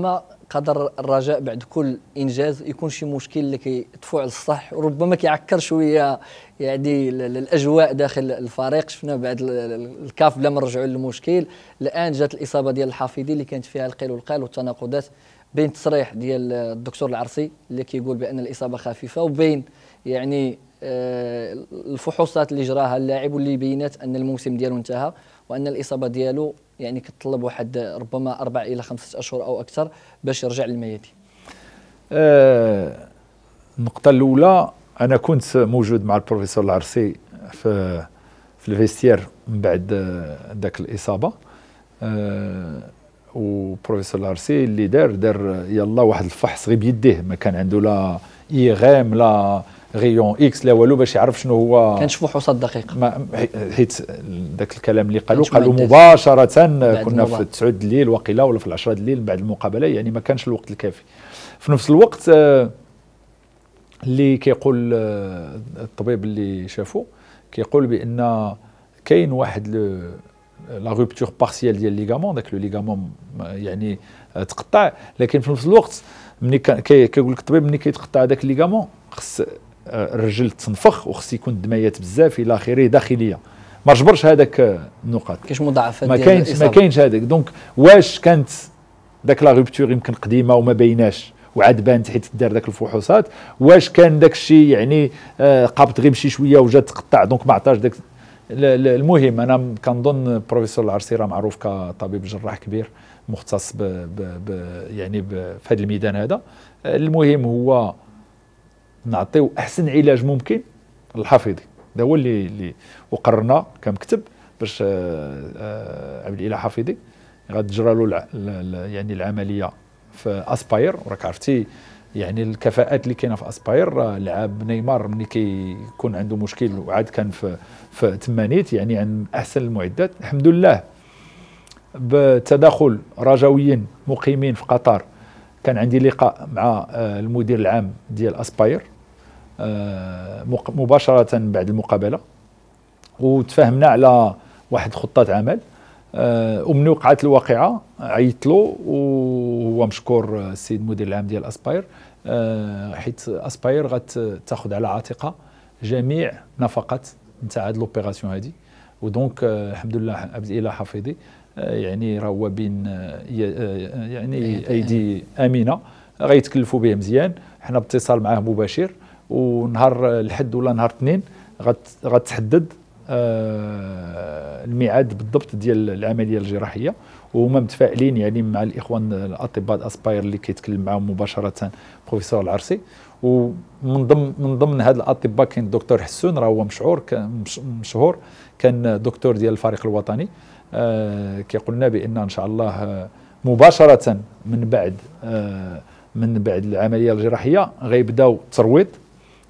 ربما قدر الرجاء بعد كل انجاز يكون شي مشكل اللي كيدفع للصح وربما كيعكر شويه يعني الاجواء داخل الفريق شفنا بعد الكاف بلا ما نرجعوا للمشكل الان جات الاصابه ديال الحفيدي اللي كانت فيها القيل والقال والتناقضات بين تصريح ديال الدكتور العرسي اللي كيقول بان الاصابه خفيفه وبين يعني آه، الفحوصات اللي جراها اللاعب واللي بينات ان الموسم ديالو انتهى وان الاصابه ديالو يعني كتطلب واحد ربما اربع الى خمسه اشهر او اكثر باش يرجع للميادين آه النقطه الاولى انا كنت موجود مع البروفيسور العرسي في في الفيستير من بعد آه، ذاك الاصابه آه وبروفيسور العرسي اللي دار دار يلا واحد الفحص غير بيديه ما كان عنده لا ايغام لا غيون اكس لا والو باش يعرف شنو هو كنشوفوا حصاد دقيقه حيت ذاك الكلام اللي قالوا قالوا مباشره كنا في 9 الليل وقيلا ولا في 10 الليل بعد المقابله يعني ما كانش الوقت الكافي في نفس الوقت آه، اللي كيقول آه، الطبيب اللي شافو كيقول بان كاين واحد لا روبتور بارسيال ديال ليغامون داك لو ليغامون آه، يعني تقطع لكن في نفس الوقت ملي كيقول لك الطبيب ملي كيتقطع داك ليغامون خص الرجل تنفخ وخص يكون دميات بزاف الى اخره داخليه ما جبرش هذاك النقاط كاش مضاعفات ما كاينش ما كاينش هذاك دونك واش كانت ذاك لا روبتور يمكن قديمه وما بيناش وعاد بانت حيت دار ذاك الفحوصات واش كان ذاك الشيء يعني آه، قابط غير شي شويه وجا تقطع دونك ما عطاش داك المهم انا كنظن بروفيسور العرسي راه معروف كطبيب جراح كبير مختص ب ب ب يعني ب في هذا الميدان هذا المهم هو نعطيو احسن علاج ممكن للحفيظي هذا هو اللي اللي وقررنا كمكتب باش آه، آه، عبد الاله حفيظي غتجرى له يعني العمليه في اسباير وراك عرفتي يعني الكفاءات اللي كاينه في اسباير لعاب نيمار ملي كيكون عنده مشكل وعاد كان في في تمانيت يعني عن احسن المعدات الحمد لله بتداخل رجويين مقيمين في قطر كان عندي لقاء مع آه، المدير العام ديال اسباير آه، مباشره بعد المقابله وتفاهمنا على واحد خطه عمل آه، ومن وقعت الواقعه عيطت له وهو مشكور السيد المدير العام ديال اسباير حيت اسباير غتاخذ على عاتقها جميع نفقات نتاع هاد لوبيراسيون هادي ودونك الحمد لله عبد الاله حفيظي يعني راه هو بين آه، آه، يعني ايدي امنه غيتكلفوا به مزيان حنا باتصال معاه مباشر ونهار الحد ولا نهار اثنين غتحدد آه، الميعاد بالضبط ديال العمليه الجراحيه وهما متفائلين يعني مع الاخوان الاطباء الاسباير اللي كيتكلم معاهم مباشره بروفيسور العرسي ومن ضمن من ضمن هاد الاطباء كاين الدكتور حسون راه هو مشعور مشهور كان دكتور ديال الفريق الوطني آه، كي قلنا بان ان شاء الله آه، مباشره من بعد آه، من بعد العمليه الجراحيه غيبداو الترويض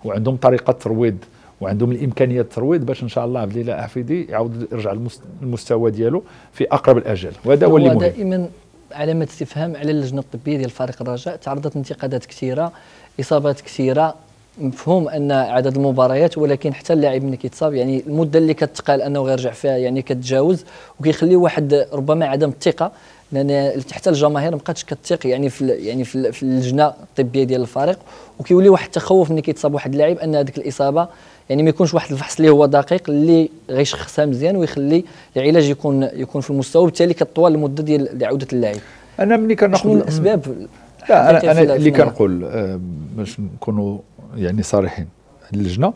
وعندهم طريقه ترويض وعندهم الامكانيه الترويض باش ان شاء الله عبد الاله حفيدي يعاود يرجع للمستوى ديالو في اقرب الاجال وهذا هو اللي مهم دائما علامه استفهام على اللجنه الطبيه ديال فريق الرجاء تعرضت انتقادات كثيره اصابات كثيره مفهوم ان عدد المباريات ولكن حتى اللاعب ملي كيتصاب يعني المده اللي كتقال انه غيرجع فيها يعني كتجاوز وكيخلي واحد ربما عدم الثقه لان حتى الجماهير ما بقاتش كتثق يعني في يعني في, اللجنه الطبيه ديال الفريق وكيولي واحد التخوف ملي كيتصاب واحد اللاعب ان هذيك الاصابه يعني ما يكونش واحد الفحص اللي هو دقيق اللي غيشخصها مزيان ويخلي العلاج يكون يكون في المستوى وبالتالي كطوال المده ديال عوده اللاعب انا ملي كناخذ شنو الاسباب لا انا, أنا اللي كنقول آه، باش نكونوا يعني صريحين اللجنه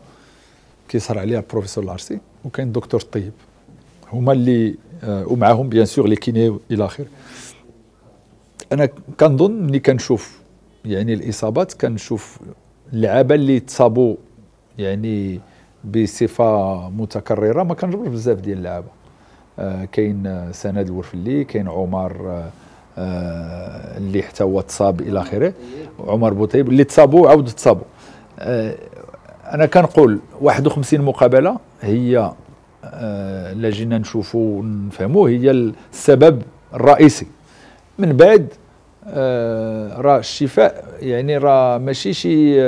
كيسهر عليها البروفيسور العرسي وكاين الدكتور الطيب هما اللي آه، ومعاهم بيان سور لي كيني الى اخره انا كنظن ملي كنشوف يعني الاصابات كنشوف اللعابه اللي تصابوا يعني بصفه متكرره ما كنجبرش بزاف ديال اللعابه آه كاين آه، سند الورفلي كاين عمر آه, آه، اللي حتى هو تصاب الى اخره عمر بوطيب اللي تصابوا عاود تصابوا آه، انا كنقول 51 مقابله هي اللي آه، جينا نشوفوا ونفهموا هي السبب الرئيسي من بعد آه، راه الشفاء يعني راه ماشي شي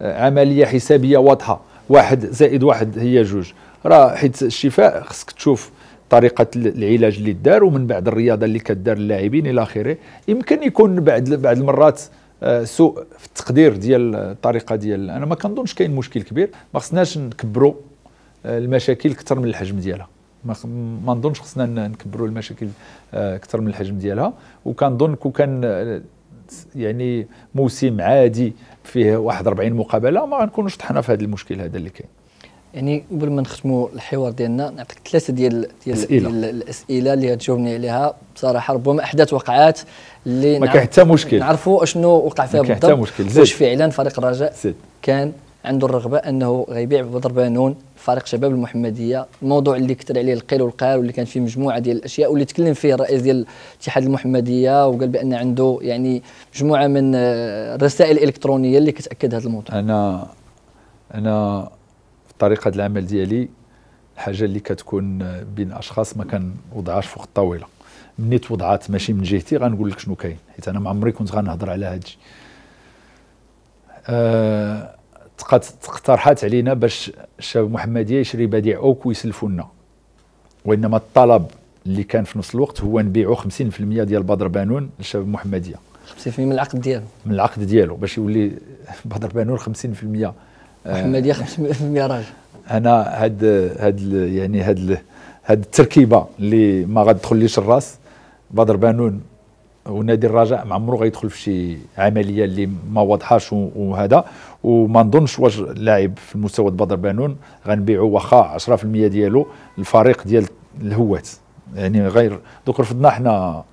عمليه حسابيه واضحه واحد زائد واحد هي جوج راه حيت الشفاء خصك تشوف طريقه العلاج اللي دار ومن بعد الرياضه اللي كدار اللاعبين الى اخره يمكن يكون بعد بعد المرات آه، سوء في التقدير ديال الطريقه ديال انا ما كنظنش كاين مشكل كبير ما خصناش نكبروا آه، المشاكل اكثر من الحجم ديالها ما نظنش خصنا نكبروا المشاكل اكثر آه، من الحجم ديالها وكنظن كون كان يعني موسم عادي فيه واحد 40 مقابله ما غنكونوش طحنا في هذا المشكل هذا اللي كاين يعني قبل ما نختموا الحوار ديالنا نعطيك ثلاثه ديال ديال الاسئله ديال الاسئله اللي غتجاوبني عليها بصراحه ربما احداث وقعات اللي ما كاين حتى مشكل نعرفوا اشنو وقع فيها بالضبط ما مشكل واش فعلا فريق الرجاء زيد. كان عنده الرغبه انه غيبيع بدر بانون فريق شباب المحمديه الموضوع اللي كثر عليه القيل والقال واللي كان فيه مجموعه ديال الاشياء واللي تكلم فيه الرئيس ديال اتحاد المحمديه وقال بان عنده يعني مجموعه من آه، الرسائل الالكترونيه اللي كتاكد هذا الموضوع انا انا طريقه العمل ديالي حاجة اللي كتكون بين اشخاص ما كنوضعهاش فوق الطاوله مني توضعات ماشي من جهتي غنقول لك شنو كاين حيت انا ما عمري كنت غنهضر على هادشي أه تقترحات علينا باش الشباب المحمديه يشري بديع اوك ويسلفوا لنا وانما الطلب اللي كان في نفس الوقت هو نبيعوا 50% ديال بدر بانون للشباب المحمديه 50% من العقد ديالو من العقد ديالو باش يولي بدر بانون 50% محمد يا 500% راجل انا هاد هاد يعني هاد هاد التركيبه اللي ما غادخليش الراس بدر بانون ونادي الرجاء ما عمره غيدخل في شي عمليه اللي ما واضحاش وهذا وما نظنش واش لاعب في المستوى بدر بانون غنبيعو واخا 10% ديالو الفريق ديال الهوات يعني غير دوك رفضنا حنا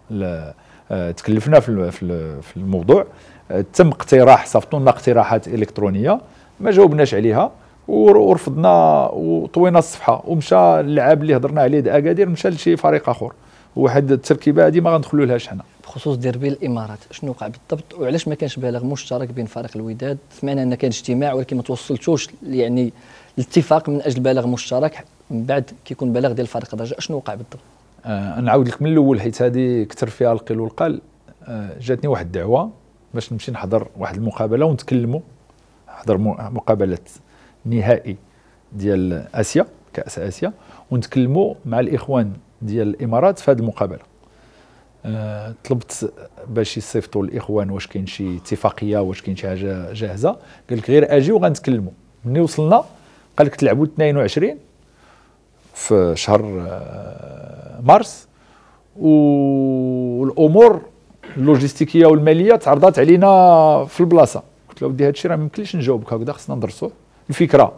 آه، تكلفنا في الموضوع آه، تم اقتراح صفطوا لنا اقتراحات الكترونيه ما جاوبناش عليها ورفضنا وطوينا الصفحه ومشى اللعاب اللي هضرنا عليه اكادير مشى لشي فريق اخر واحد التركيبه هذه ما غندخلولهاش لهاش حنا بخصوص ديربي الامارات شنو وقع بالضبط وعلاش ما كانش بالغ مشترك بين فريق الوداد سمعنا ان كان اجتماع ولكن ما توصلتوش يعني الاتفاق من اجل بلاغ مشترك من بعد كيكون بلاغ ديال فريق الرجاء شنو وقع بالضبط آه نعاود لك من الاول حيت هذه كثر فيها القيل والقال آه جاتني واحد الدعوه باش نمشي نحضر واحد المقابله ونتكلموا حضر مقابله نهائي ديال اسيا كاس اسيا ونتكلموا مع الاخوان ديال الامارات في هذه المقابله أه طلبت باش يصيفطوا الاخوان واش كاين شي اتفاقيه واش كاين شي حاجه جاهزه قال لك غير اجي وغنتكلموا ملي وصلنا قال لك تلعبوا 22 في شهر آه، مارس والامور اللوجستيكيه والماليه تعرضت علينا في البلاصه قلت له ودي هذا الشيء راه ما نجاوبك هكذا خصنا ندرسوا الفكره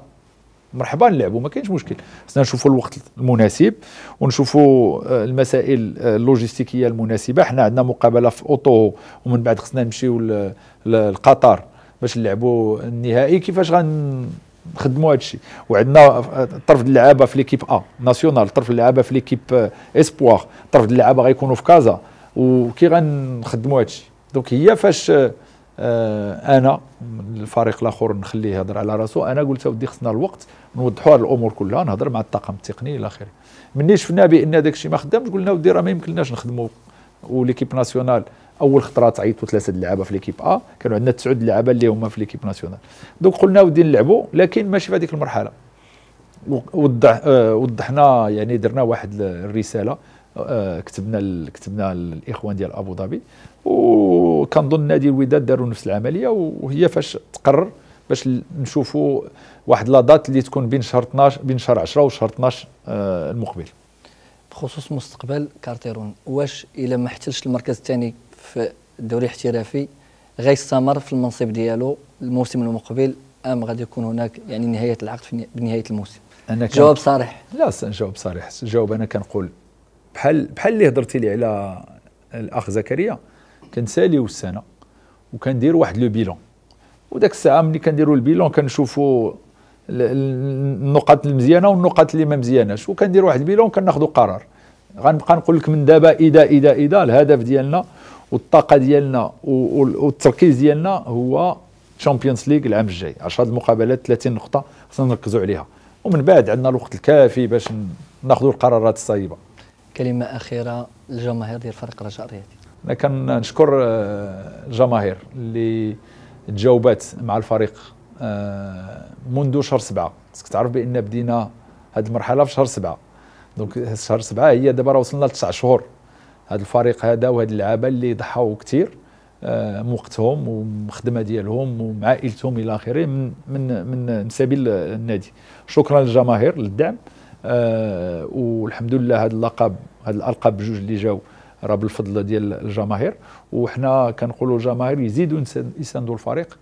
مرحبا نلعبوا ما كاينش مشكل خصنا نشوفوا الوقت المناسب ونشوفوا آه، المسائل آه، اللوجستيكيه المناسبه حنا عندنا مقابله في اوطو ومن بعد خصنا نمشيو لقطر باش نلعبوا النهائي كيفاش غنخدموا هذا الشيء وعندنا آه، طرف اللعابه في ليكيب ا ناسيونال طرف اللعابه في ليكيب اسبوار طرف اللعابه غيكونوا في كازا وكي غنخدموا هذا الشيء دونك هي فاش آه، انا الفريق الاخر نخليه يهضر على راسو انا قلت اودي خصنا الوقت نوضحوا هذه الامور كلها نهضر مع الطاقم التقني الى اخره مني شفنا بان داك الشيء ما خدامش قلنا ودي راه ما يمكنناش نخدموا وليكيب ناسيونال اول خطره تعيطوا ثلاثه اللعابه في ليكيب ا كانوا عندنا تسعود اللعابه اللي هما في ليكيب ناسيونال دونك قلنا ودي نلعبوا لكن ماشي في هذيك المرحله وضح آه، وضحنا يعني درنا واحد الرساله آه، كتبنا كتبنا الاخوان ديال ابو ظبي وكنظن نادي الوداد داروا نفس العمليه وهي فاش تقرر باش نشوفوا واحد لا دات اللي تكون بين شهر 12 بين شهر 10 وشهر 12 آه المقبل بخصوص مستقبل كارتيرون واش الا ما احتلش المركز الثاني في الدوري الاحترافي غيستمر في المنصب ديالو الموسم المقبل ام غادي يكون هناك يعني نهايه العقد بنهايه الموسم انا جواب صريح لا جواب صريح جواب انا كنقول بحال بحال اللي هضرتي لي على الاخ زكريا كنساليو السنه وكندير واحد لو بيلون وداك الساعه ملي كنديروا البيلون كنشوفوا النقط المزيانه والنقط اللي ما مزياناش وكندير واحد البيلون كناخذوا قرار غنبقى نقول لك من دابا اذا اذا اذا الهدف ديالنا والطاقه ديالنا والتركيز ديالنا هو تشامبيونز ليغ العام الجاي 10 المقابلات 30 نقطه خصنا نركزوا عليها ومن بعد عندنا الوقت الكافي باش ناخذوا القرارات الصايبه كلمه اخيره للجماهير ديال فريق الرجاء الرياضي انا كنشكر آه، الجماهير اللي تجاوبات مع الفريق آه، منذ شهر سبعة خصك تعرف بان بدينا هذه المرحله في شهر سبعة دونك شهر سبعة هي دابا راه وصلنا لتسع شهور هذا الفريق هذا وهذه اللعابه اللي ضحاو كثير آه، من وقتهم والخدمه ديالهم ومع عائلتهم الى اخره من من من سبيل النادي شكرا للجماهير للدعم والحمد لله هذا اللقب هاد الالقاب بجوج اللي جاو راه بالفضل ديال الجماهير وحنا كنقولوا الجماهير يزيدوا يساندوا الفريق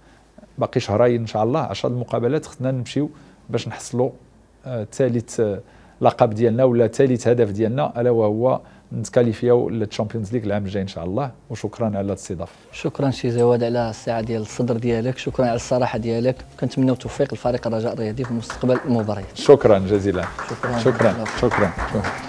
باقي شهرين ان شاء الله 10 المقابلات خصنا نمشيو باش نحصلوا آه، ثالث آه، لقب ديالنا ولا ثالث هدف ديالنا الا وهو نتكاليفياو للتشامبيونز ليغ العام الجاي ان شاء الله وشكرا على الاستضافه شكرا شي زواد على الساعه ديال الصدر ديالك شكرا على الصراحه ديالك كنتمنى توفيق لفريق الرجاء الرياضي في مستقبل المباريات شكرا جزيلا شكرا شكرا, شكرا. شكرا. شكرا.